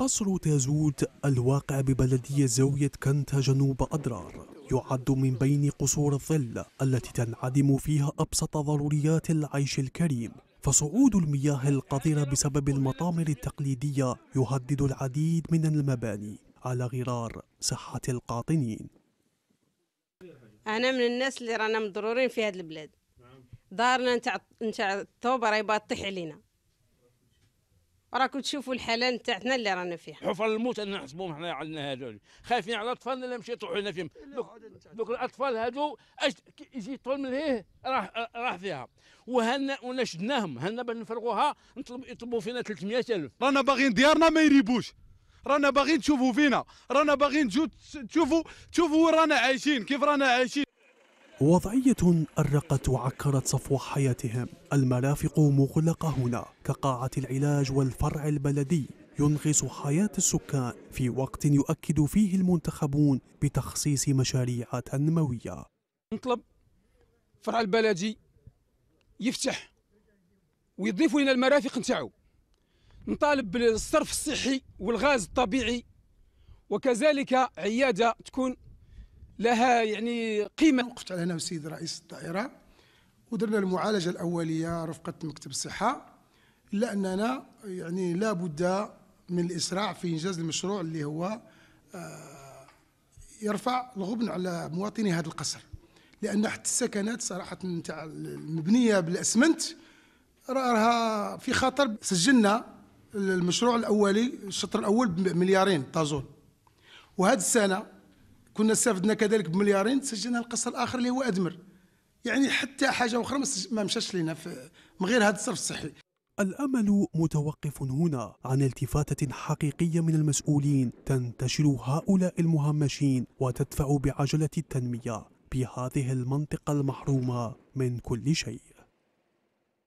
قصر تازوت الواقع ببلدية زاوية كنتا جنوب أدرار يعد من بين قصور الظل التي تنعدم فيها أبسط ضروريات العيش الكريم فصعود المياه القذرة بسبب المطامر التقليدية يهدد العديد من المباني على غرار صحة القاطنين أنا من الناس اللي رانا مضرورين في هذه البلاد نعم. دارنا نتاع نتاع الثوب راهي طيح علينا راكم تشوفوا الحاله نتاعتنا اللي رانا فيها حفر الموت انا نحسبهم حنا عندنا هذول خايفين على اطفالنا اللي يطيحوا حنا فيهم دوك الاطفال هذو يجي طول من هيه راح راح فيها وهنا ونشدناهم هنا باش نفرغوها نطلب يطلبوا فينا 300 الف رانا باغيين ديارنا ما يريبوش رانا باغيين تشوفوا فينا رانا باغيين تشوفوا تشوفوا وين رانا عايشين كيف رانا عايشين وضعية أرقت وعكرت صفو حياتهم المرافق مغلقة هنا كقاعة العلاج والفرع البلدي ينغص حياة السكان في وقت يؤكد فيه المنتخبون بتخصيص مشاريع تنموية نطلب فرع البلدي يفتح ويضيف لنا المرافق نتاعو نطالب بالصرف الصحي والغاز الطبيعي وكذلك عيادة تكون لها يعني قيمه وقفت على انا والسيد رئيس الدائره ودرنا المعالجه الاوليه رفقه مكتب الصحه الا اننا يعني لابد من الاسراع في انجاز المشروع اللي هو آه، يرفع الغبن على مواطني هذا القصر لان حتى السكنات صراحه نتاع المبنيه بالاسمنت راها في خطر سجلنا المشروع الاولي الشطر الاول بمليارين طازون وهذه السنه كنا استفدنا كذلك بمليارين سجلنا القصه الاخر اللي هو ادمر يعني حتى حاجه اخرى ما مشاش لنا من غير هذا الصرف الصحي الامل متوقف هنا عن التفاته حقيقيه من المسؤولين تنتشر هؤلاء المهمشين وتدفع بعجله التنميه بهذه المنطقه المحرومه من كل شيء